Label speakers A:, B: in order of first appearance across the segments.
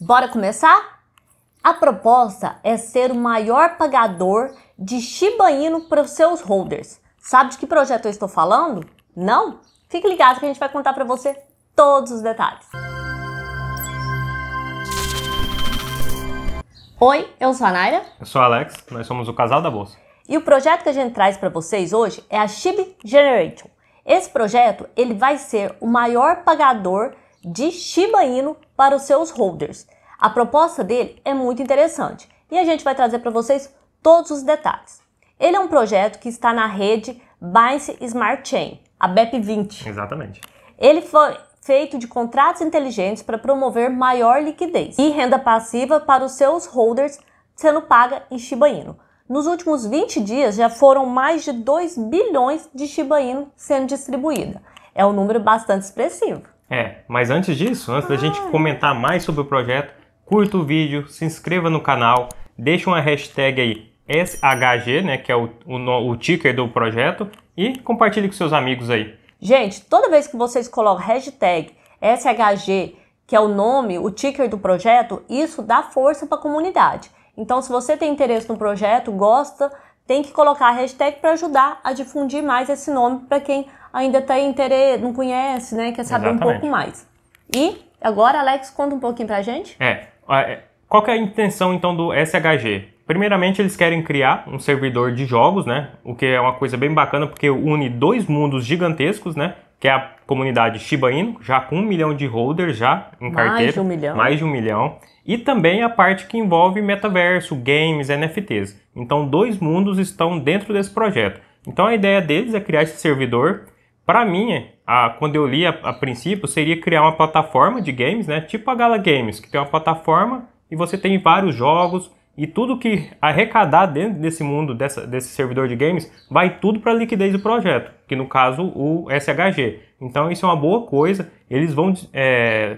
A: Bora começar? A proposta é ser o maior pagador de Shiba Inu para os seus holders. Sabe de que projeto eu estou falando? Não? Fique ligado que a gente vai contar para você todos os detalhes. Oi, eu sou a Naira.
B: Eu sou o Alex, nós somos o Casal da Bolsa.
A: E o projeto que a gente traz para vocês hoje é a SHIB Generation. Esse projeto ele vai ser o maior pagador de Shiba Inu para os seus holders. A proposta dele é muito interessante e a gente vai trazer para vocês todos os detalhes. Ele é um projeto que está na rede Binance Smart Chain, a BEP20. Exatamente. Ele foi feito de contratos inteligentes para promover maior liquidez e renda passiva para os seus holders, sendo paga em Shiba Inu. Nos últimos 20 dias já foram mais de 2 bilhões de Shiba Inu sendo distribuída. É um número bastante expressivo.
B: É, mas antes disso, antes da gente ah. comentar mais sobre o projeto, curta o vídeo, se inscreva no canal, deixa uma hashtag aí SHG, né, que é o, o, o ticker do projeto, e compartilhe com seus amigos aí.
A: Gente, toda vez que vocês colocam hashtag SHG, que é o nome, o ticker do projeto, isso dá força para a comunidade. Então, se você tem interesse no projeto, gosta tem que colocar a hashtag para ajudar a difundir mais esse nome para quem ainda tem tá interesse, não conhece, né? Quer saber Exatamente. um pouco mais. E agora, Alex, conta um pouquinho para é, a gente.
B: É. Qual que é a intenção então do SHG? Primeiramente, eles querem criar um servidor de jogos, né? O que é uma coisa bem bacana porque une dois mundos gigantescos, né? que é a comunidade Shiba Inu, já com um milhão de holders já em mais carteira. Mais de um milhão. Mais de um milhão. E também a parte que envolve metaverso, games, NFTs. Então, dois mundos estão dentro desse projeto. Então, a ideia deles é criar esse servidor. Para mim, a, quando eu li a, a, princípio, seria criar uma plataforma de games, né? Tipo a Gala Games, que tem uma plataforma e você tem vários jogos e tudo que arrecadar dentro desse mundo, dessa, desse servidor de games, vai tudo para a liquidez do projeto, que no caso o SHG. Então isso é uma boa coisa. Eles vão é,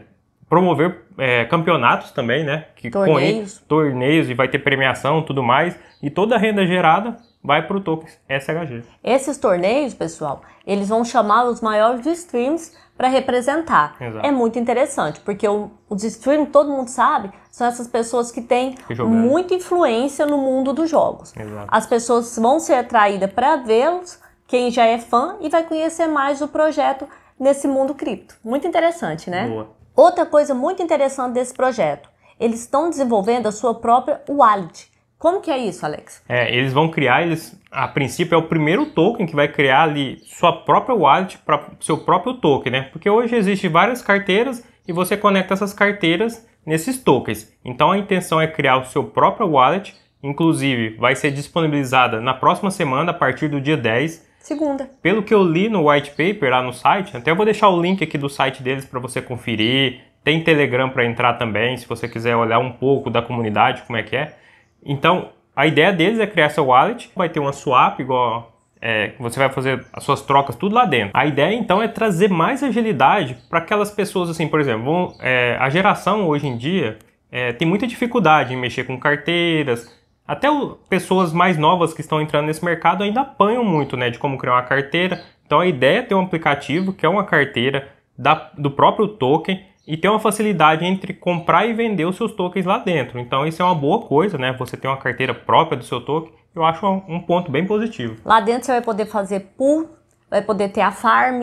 B: promover é, campeonatos também, né? Que torneios. Com, torneios e vai ter premiação tudo mais. E toda a renda gerada vai para o token SHG.
A: Esses torneios, pessoal, eles vão chamar os maiores streams para representar. Exato. É muito interessante, porque o, os streams, todo mundo sabe, são essas pessoas que têm que muita influência no mundo dos jogos. Exato. As pessoas vão ser atraídas para vê-los, quem já é fã, e vai conhecer mais o projeto nesse mundo cripto. Muito interessante, né? Boa. Outra coisa muito interessante desse projeto, eles estão desenvolvendo a sua própria wallet como que é isso, Alex?
B: É, eles vão criar, eles, a princípio é o primeiro token que vai criar ali sua própria wallet para seu próprio token, né? Porque hoje existem várias carteiras e você conecta essas carteiras nesses tokens. Então a intenção é criar o seu próprio wallet, inclusive vai ser disponibilizada na próxima semana, a partir do dia 10. Segunda. Pelo que eu li no white paper lá no site, até eu vou deixar o link aqui do site deles para você conferir. Tem Telegram para entrar também, se você quiser olhar um pouco da comunidade, como é que é. Então, a ideia deles é criar essa wallet, vai ter uma swap igual é, você vai fazer as suas trocas tudo lá dentro. A ideia então é trazer mais agilidade para aquelas pessoas assim, por exemplo, vão, é, a geração hoje em dia é, tem muita dificuldade em mexer com carteiras. Até o, pessoas mais novas que estão entrando nesse mercado ainda apanham muito, né, de como criar uma carteira. Então a ideia é ter um aplicativo que é uma carteira da, do próprio token e tem uma facilidade entre comprar e vender os seus tokens lá dentro. Então isso é uma boa coisa, né? Você tem uma carteira própria do seu token, eu acho um ponto bem
A: positivo. Lá dentro você vai poder fazer pool, vai poder ter a farm,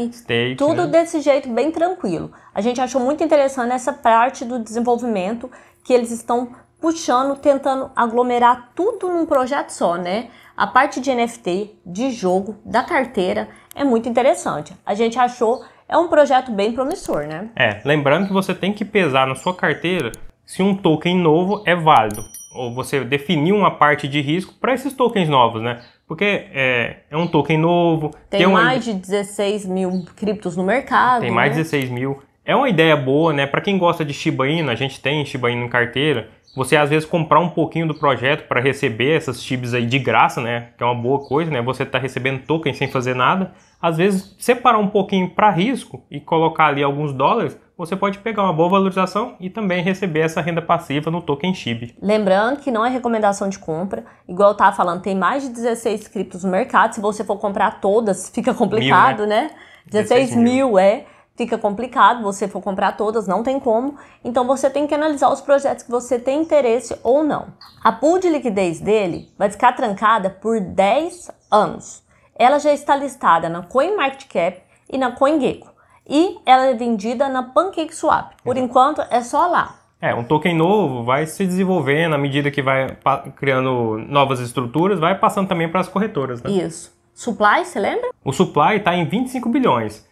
A: tudo né? desse jeito bem tranquilo. A gente achou muito interessante essa parte do desenvolvimento que eles estão puxando, tentando aglomerar tudo num projeto só, né? A parte de NFT, de jogo, da carteira é muito interessante. A gente achou é um projeto bem promissor, né?
B: É, lembrando que você tem que pesar na sua carteira se um token novo é válido. Ou você definir uma parte de risco para esses tokens novos, né? Porque é, é um token novo. Tem, tem uma... mais
A: de 16 mil criptos no mercado. Tem mais de né?
B: 16 mil. É uma ideia boa, né? Para quem gosta de Shiba Inu, a gente tem Shiba Inu em carteira você às vezes comprar um pouquinho do projeto para receber essas chips aí de graça, né? Que é uma boa coisa, né? Você está recebendo token sem fazer nada. Às vezes, separar um pouquinho para risco e colocar ali alguns dólares, você pode pegar uma boa valorização e também receber essa renda passiva no token chip.
A: Lembrando que não é recomendação de compra. Igual eu tava falando, tem mais de 16 criptos no mercado. Se você for comprar todas, fica complicado, mil, né? né? 16, 16 mil, mil é fica complicado, você for comprar todas, não tem como. Então você tem que analisar os projetos que você tem interesse ou não. A pool de liquidez dele vai ficar trancada por 10 anos. Ela já está listada na CoinMarketCap e na CoinGecko. E ela é vendida na PancakeSwap. Por uhum. enquanto é só lá.
B: É, um token novo vai se desenvolvendo à medida que vai criando novas estruturas, vai passando também para as corretoras, né?
A: Isso. Supply, você lembra?
B: O supply está em 25 bilhões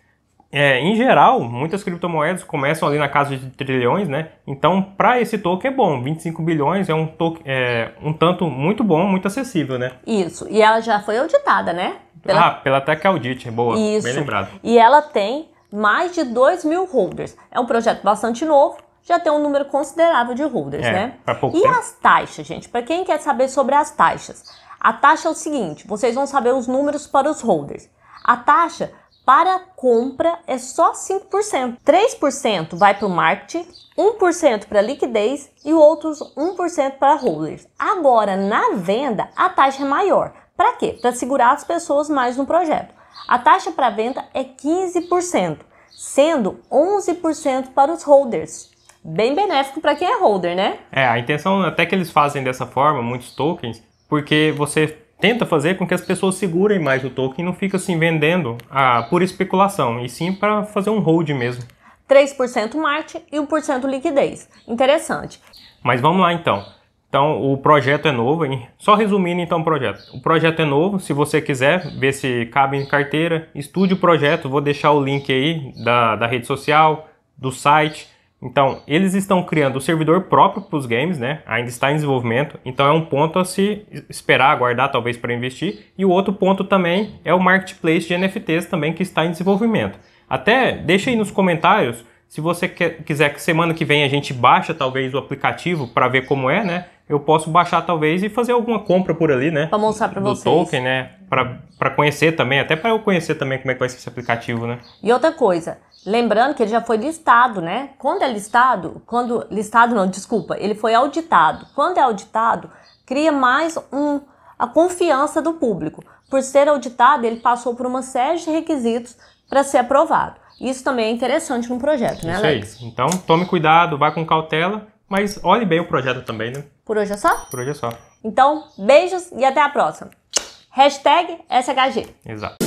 B: é, em geral, muitas criptomoedas começam ali na casa de trilhões, né? Então, para esse token é bom, 25 bilhões é um, token, é um tanto muito bom, muito acessível, né?
A: Isso, e ela já foi auditada, né? Pela... Ah,
B: pela Tech Audit, é boa, Isso. bem lembrado.
A: E ela tem mais de 2 mil holders. É um projeto bastante novo, já tem um número considerável de holders, é, né? Pouco e tempo. as taxas, gente? Para quem quer saber sobre as taxas, a taxa é o seguinte: vocês vão saber os números para os holders. A taxa para compra é só 5%. 3% vai para o marketing, 1% para liquidez e outros 1% para holders. Agora, na venda, a taxa é maior. Para quê? Para segurar as pessoas mais no projeto. A taxa para venda é 15%, sendo 11% para os holders. Bem benéfico para quem é holder, né? É,
B: a intenção até que eles fazem dessa forma, muitos tokens, porque você tenta fazer com que as pessoas segurem mais o token e não fica assim vendendo a, ah, por especulação, e sim para fazer um hold mesmo.
A: 3% Marte e 1% liquidez. Interessante.
B: Mas vamos lá então. Então, o projeto é novo, hein? só resumindo então o projeto. O projeto é novo, se você quiser ver se cabe em carteira, estude o projeto, vou deixar o link aí da, da rede social, do site, então, eles estão criando o servidor próprio para os games, né? Ainda está em desenvolvimento. Então, é um ponto a se esperar, aguardar talvez para investir. E o outro ponto também é o marketplace de NFTs também que está em desenvolvimento. Até deixa aí nos comentários se você quer, quiser que semana que vem a gente baixa talvez o aplicativo para ver como é, né? Eu posso baixar talvez e fazer alguma compra por ali, né? Para mostrar para vocês. Do token, né? para conhecer também, até para eu conhecer também como é que vai ser esse aplicativo, né?
A: E outra coisa, lembrando que ele já foi listado, né? Quando é listado, quando listado não, desculpa, ele foi auditado. Quando é auditado, cria mais um a confiança do público. Por ser auditado, ele passou por uma série de requisitos para ser aprovado. Isso também é interessante num projeto, né, Isso Alex?
B: Aí. Então, tome cuidado, vá com cautela, mas olhe bem o projeto também, né?
A: Por hoje é só? Por hoje é só. Então, beijos e até a próxima. Hashtag SHG.
B: Exato.